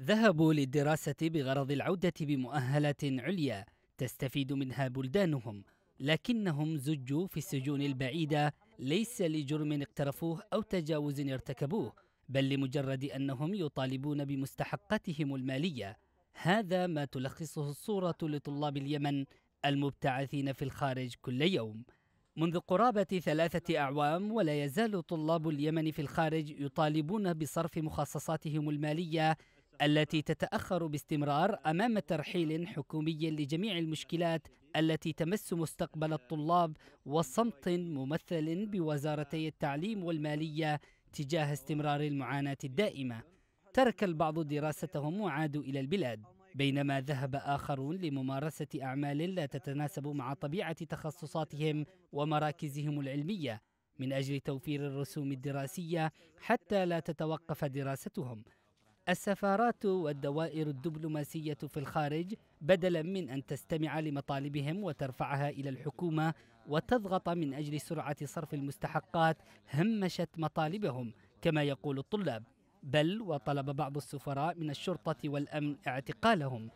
ذهبوا للدراسة بغرض العودة بمؤهلة عليا تستفيد منها بلدانهم لكنهم زجوا في السجون البعيدة ليس لجرم اقترفوه أو تجاوز ارتكبوه بل لمجرد أنهم يطالبون بمستحقاتهم المالية هذا ما تلخصه الصورة لطلاب اليمن المبتعثين في الخارج كل يوم منذ قرابة ثلاثة أعوام ولا يزال طلاب اليمن في الخارج يطالبون بصرف مخصصاتهم المالية التي تتاخر باستمرار امام ترحيل حكومي لجميع المشكلات التي تمس مستقبل الطلاب وصمت ممثل بوزارتي التعليم والماليه تجاه استمرار المعاناه الدائمه ترك البعض دراستهم وعادوا الى البلاد بينما ذهب آخرون لممارسة أعمال لا تتناسب مع طبيعة تخصصاتهم ومراكزهم العلمية من أجل توفير الرسوم الدراسية حتى لا تتوقف دراستهم السفارات والدوائر الدبلوماسية في الخارج بدلا من أن تستمع لمطالبهم وترفعها إلى الحكومة وتضغط من أجل سرعة صرف المستحقات همشت مطالبهم كما يقول الطلاب بل وطلب بعض السفراء من الشرطة والأمن اعتقالهم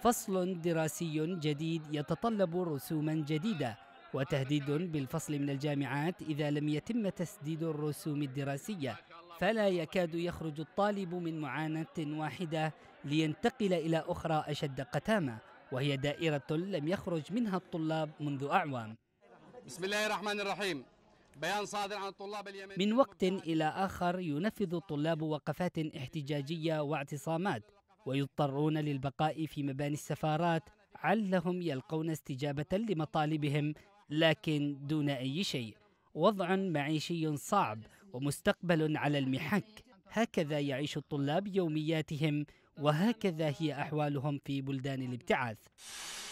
فصل دراسي جديد يتطلب رسوما جديدة وتهديد بالفصل من الجامعات إذا لم يتم تسديد الرسوم الدراسية فلا يكاد يخرج الطالب من معاناة واحدة لينتقل إلى أخرى أشد قتامة وهي دائرة لم يخرج منها الطلاب منذ أعوام بسم الله الرحمن الرحيم بيان صادر عن الطلاب اليمنيين من وقت إلى آخر ينفذ الطلاب وقفات احتجاجية واعتصامات ويضطرون للبقاء في مباني السفارات علهم يلقون استجابة لمطالبهم لكن دون أي شيء وضع معيشي صعب ومستقبل على المحك هكذا يعيش الطلاب يومياتهم وهكذا هي أحوالهم في بلدان الابتعاث